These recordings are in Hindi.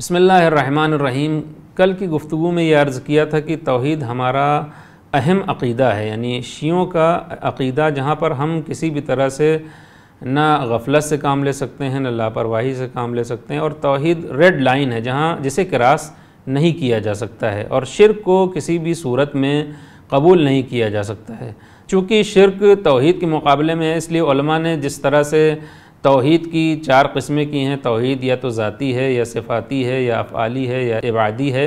बसमीम कल की गुफ्तु में यह अर्ज़ किया था कि तोहद हमारा अहम अकीदा है यानी शीयों का अकीदा जहाँ पर हम किसी भी तरह से ना गफलत से काम ले सकते हैं ना लापरवाही से काम ले सकते हैं और तोहद रेड लाइन है जहाँ जिसे क्रास नहीं किया जा सकता है और शिरक को किसी भी सूरत में कबूल नहीं किया जा सकता है चूँकि शिरक तोहद के मुकाबले में है इसलिए ने जिस तरह से तोहद की चार किस्में की हैं तोहद या तो ज़ाती है या सिफाती है या अफ़ाली है या इबादी है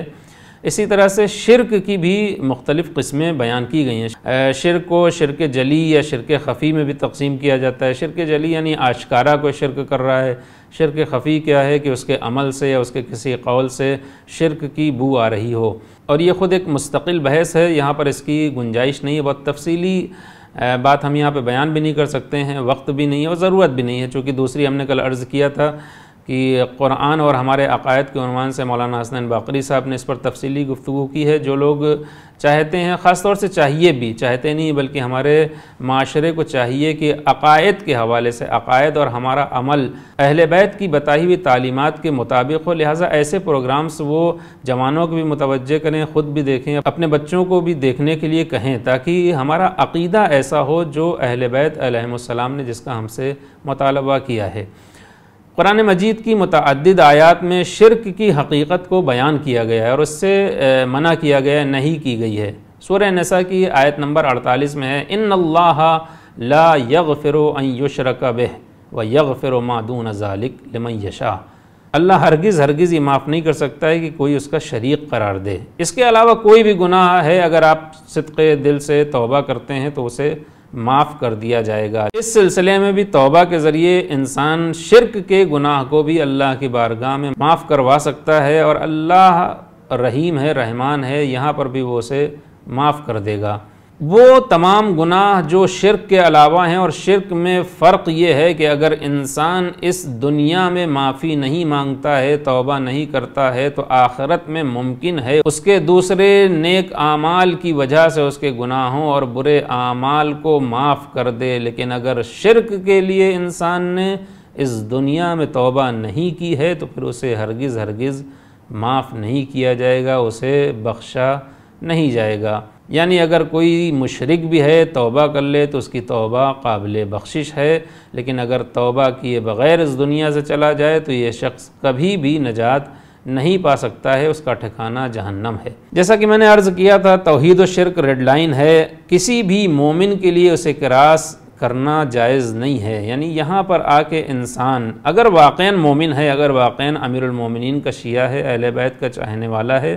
इसी तरह से शिरक की भी मुख्तलिफ़ किस्में बयान की गई हैं शिरक को शिरक जली या शिरक खफ़ी में भी तकसीम किया जाता है शिरक जली यानी आशकारा को शिरक कर रहा है शिरक खफ़ी क्या है कि उसके अमल से या उसके किसी कौल से शिरक की बू आ रही हो और ये ख़ुद एक मुस्तकिल बहस है यहाँ पर इसकी गुंजाइश नहीं है बहुत तफसीली बात हम यहाँ पे बयान भी नहीं कर सकते हैं वक्त भी नहीं है और ज़रूरत भी नहीं है चूँकि दूसरी हमने कल अर्ज़ किया था कि क़ुरान और हमारे अकायद के अनवान से मौलाना हसन बाकरी साहब ने इस पर तफसली गुफ्तु की है जो लोग चाहते हैं ख़ास तौर से चाहिए भी चाहते नहीं बल्कि हमारे माशरे को चाहिए कि अकायद के हवाले से अकायद और हमारा अमल अहल बैत की बताई हुई तालीमत के मुताबिक हो लिहाजा ऐसे प्रोग्राम्स वो जवानों को भी मुतवजह करें ख़ुद भी देखें अपने बच्चों को भी देखने के लिए कहें ताकि हमारा अकीदा ऐसा हो जो अहल बैत ने जिसका हमसे मुतालबा किया है कुरान मजीद की मतद आयात में शिरक की हकीकत को बयान किया गया है और उससे मना किया गया है नहीं की गई है सूर नसा की आयत नंबर 48 में है इन अल्लाह ला यग फ़िर युशरक बह व यग फ़िर मादून ज़ालिक लमयशा अल्लाह हरगिज़ हरगिज़ ये माफ़ नहीं कर सकता है कि कोई उसका शरीक करार दे इसके अलावा कोई भी गुनाह है अगर आप सदक़े दिल से तोबा करते हैं तो उसे माफ़ कर दिया जाएगा इस सिलसिले में भी तौबा के ज़रिए इंसान शिरक के गुनाह को भी अल्लाह की बारगाह में माफ़ करवा सकता है और अल्लाह रहीम है रहमान है यहाँ पर भी वो उसे माफ़ कर देगा वो तमाम गुनाह जो शिरक के अलावा हैं और शिरक में फ़र्क ये है कि अगर इंसान इस दुनिया में माफ़ी नहीं मांगता है तोबा नहीं करता है तो आखरत में मुमकिन है उसके दूसरे नेक आमाल की वजह से उसके गुनाहों और बुरे आमाल को माफ़ कर दे लेकिन अगर शिरक के लिए इंसान ने इस दुनिया में तोबा नहीं की है तो फिर उसे हरगिज़ हरगिज़ माफ़ नहीं किया जाएगा उसे बख्शा नहीं जाएगा यानी अगर कोई मुशरक भी है तोबा कर ले तो उसकी तोबा काबिल बख्शिश है लेकिन अगर तोबा किए बग़ैर इस दुनिया से चला जाए तो ये शख्स कभी भी नजात नहीं पा सकता है उसका ठिकाना जहन्नम है जैसा कि मैंने अर्ज़ किया था तोहद शिरक रेड लाइन है किसी भी मोमिन के लिए उसे क्रास करना जायज़ नहीं है यानी यहाँ पर आके इंसान अगर वाक़ मोमिन है अगर वाक़ अमीरमिन का शीह है अहल बैत का चाहने वाला है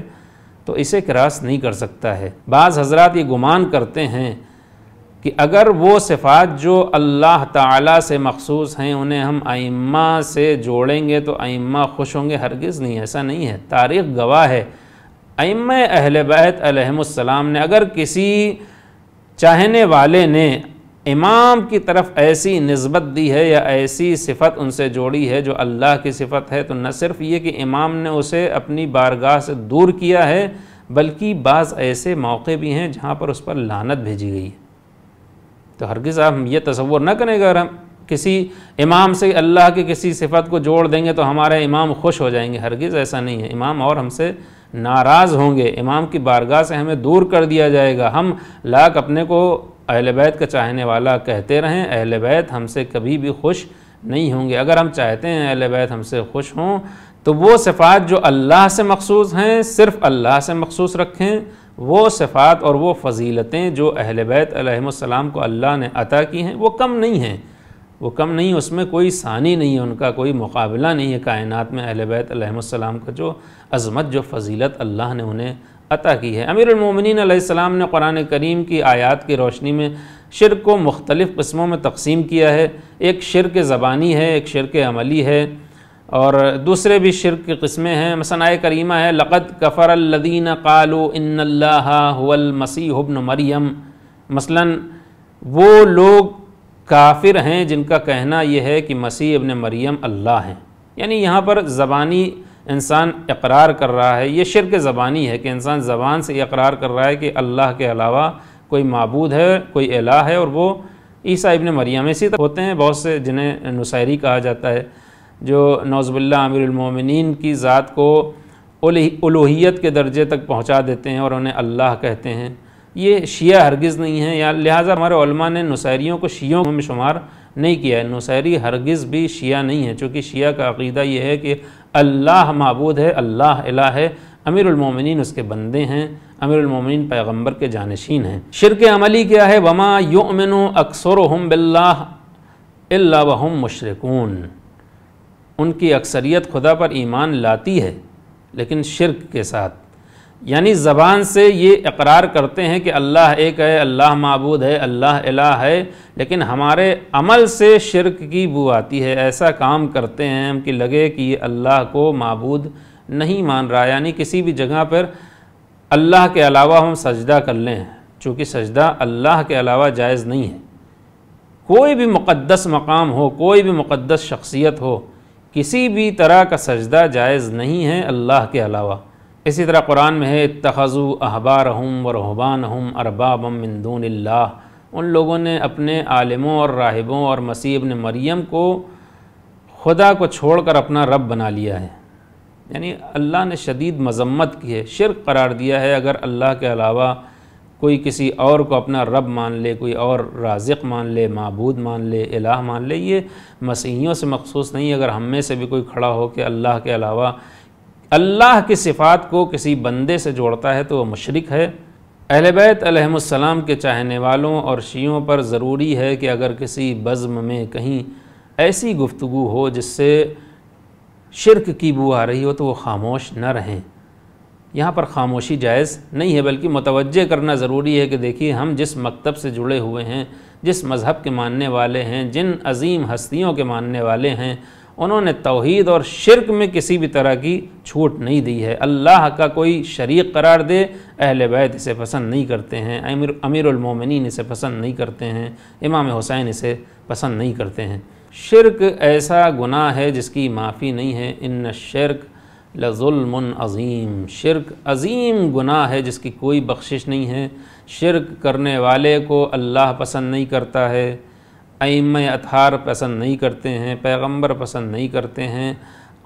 तो इसे क्रॉस नहीं कर सकता है बाज़ हजरत ये गुमान करते हैं कि अगर वो सिफ़ात जो अल्लाह ताला से मखसूस हैं उन्हें हम आइम्मा से जोड़ेंगे तो आइम्मा खुश होंगे हरगिज़ नहीं ऐसा नहीं है तारीख़ गवाह है आइम अहल बैत ने अगर किसी चाहने वाले ने इमाम की तरफ ऐसी नस्बत दी है या ऐसी सिफत उनसे जोड़ी है जो अल्लाह की सिफत है तो न सिर्फ ये कि इमाम ने उसे अपनी बारगाह से दूर किया है बल्कि बाज़ ऐसे मौक़े भी हैं जहाँ पर उस पर लानत भेजी गई है तो हरगिज़ आप ये तस्वुर न करें अगर हम किसी इमाम से अल्लाह की किसी सिफत को जोड़ देंगे तो हमारे इमाम खुश हो जाएंगे हरगिज़ ऐसा नहीं है इमाम और हमसे नाराज़ होंगे इमाम की बारगाह से हमें दूर कर दिया जाएगा हम लाख अपने को अहल बैत का चाहने वाला कहते रहें अहल बैत हमसे कभी भी खुश नहीं होंगे अगर हम चाहते हैं अहल बैत हमसे खुश हों तो वो सिफ़ात जो अल्लाह से मखसूस हैं सिर्फ़ अल्लाह से मखसूस रखें वो सिफ़ात और वो फ़जीलतें जो अहल बैतम को अल्लाह ने अता की हैं वो कम नहीं हैं वो कम नहीं उसमें कोई सानी नहीं है उनका कोई मुकाबला नहीं है कायनात में अहल बैतम का जो अज़मत जो फ़जीलत अल्लाह ने उन्हें अता की है अमीर सलाम ने कुरान करीम की आयात की रोशनी में शिर को मुख्तलिफ़ कस्मों में तकसीम किया है एक शिरक ज़बानी है एक शिरक अमली है और दूसरे भी शिरक की कस्में हैं मसनाए करीमा है लक़त कफ़रल्लिन कालो इन्नल्लाहुल मसीहबन मरियम मसला वो लोग काफिर हैं जिनका कहना यह है कि मसीह अबन मरियम अल्लाह हैं यानी यहाँ पर ज़बानी इंसान इकरार कर रहा है ये शिरक ज़बानी है कि इंसान ज़बान से इकरार कर रहा है कि अल्लाह के अलावा कोई मबूद है कोई अला है और वो ईसा इबन मरियम इसी तरह होते हैं बहुत से जिन्हें नुसैरी कहा जाता है जो नौजबिल्ला अमीरमिन की ज़ात को उलूहियत के दर्जे तक पहुँचा देते हैं और उन्हें अल्लाह कहते हैं ये शिया हरगिज़ नहीं है या लिहाजा हमारे ने नुसैरियों को शियों में शुमार नहीं किया है नुसैरी हरगिज़ भी शिया नहीं है चूँकि शिया का अकीदा ये है कि अल्लाह मबूद है अल्लाह अला है अमीरमिन उसके बंदे हैं अमीरमिन पैगम्बर के जानशीन हैं शिरक अमली क्या है वमा युमिन अक्सर हम बिल्ला वहम मशरकून उनकी अक्सरियत खुदा पर ईमान लाती है लेकिन शिरक के साथ यानी ज़बान से ये इकरार करते हैं कि अल्लाह एक है अल्लाह मबूद है अल्लाह अला है लेकिन हमारे अमल से शिरक की बू आती है ऐसा काम करते हैं हम कि लगे कि ये अल्लाह को मबूद नहीं मान रहा यानी किसी भी जगह पर अल्लाह के अलावा हम सजदा कर लें चूँकि सजदा अल्लाह के अलावा जायज़ नहीं है कोई भी मुक़दस मकाम हो कोई भी मुक़दस शख्सियत हो किसी भी तरह का सजदा जायज़ नहीं है अल्लाह के अलावा इसी तरह कुरान में है तखज़ु अहबार हम व रहबान हम अरबाबमिंदूनल्ला उन लोगों ने अपने आलमों और राहबों और मसीब ने मरीम को खुदा को छोड़कर अपना रब बना लिया है यानी अल्लाह ने शदीद मजम्मत की है शिरक करार दिया है अगर अल्लाह के अलावा कोई किसी और को अपना रब मान ले कोई और राजिक मान ले मबूद मान ले इलाह मान ले ये मसीहियों से मखसूस नहीं अगर हम में से भी कोई खड़ा हो कि अल्लाह के अलावा अल्लाह की सिफ़ात को किसी बंदे से जोड़ता है तो वह मशरक है अहलबैतम के चाहने वालों और शीयों पर ज़रूरी है कि अगर किसी बज़म में कहीं ऐसी गुफ्तु हो जिससे शिरक की बू आ रही हो तो वो खामोश न रहें यहाँ पर खामोशी जायज़ नहीं है बल्कि मतवजह करना ज़रूरी है कि देखिए हम जिस मकतब से जुड़े हुए हैं जिस मज़हब के मानने वाले हैं जिन अजीम हस्तियों के मानने वाले हैं उन्होंने तोहद और शिरक में किसी भी तरह की छूट नहीं दी है अल्लाह का कोई शरीक करार दे अहल बैत इसे पसंद नहीं करते हैं अमीर अमीरमिन इसे पसंद नहीं करते हैं इमाम हुसैन इसे पसंद नहीं करते हैं शिरक ऐसा गुनाह है जिसकी माफ़ी नहीं है इन शिरक लजुल्मन अज़ीम शिरक अज़ीम गुनाह है जिसकी कोई बख्शिश नहीं है शिरक करने वाले को अल्लाह पसंद नहीं करता है आइम अतार पसंद नहीं करते हैं पैगंबर पसंद नहीं करते हैं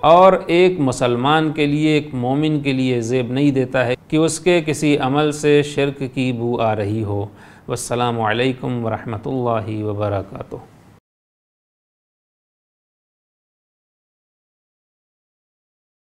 और एक मुसलमान के लिए एक मोमिन के लिए जेब नहीं देता है कि उसके किसी अमल से शिरक की बू आ रही हो वालकम वरहमल वर्का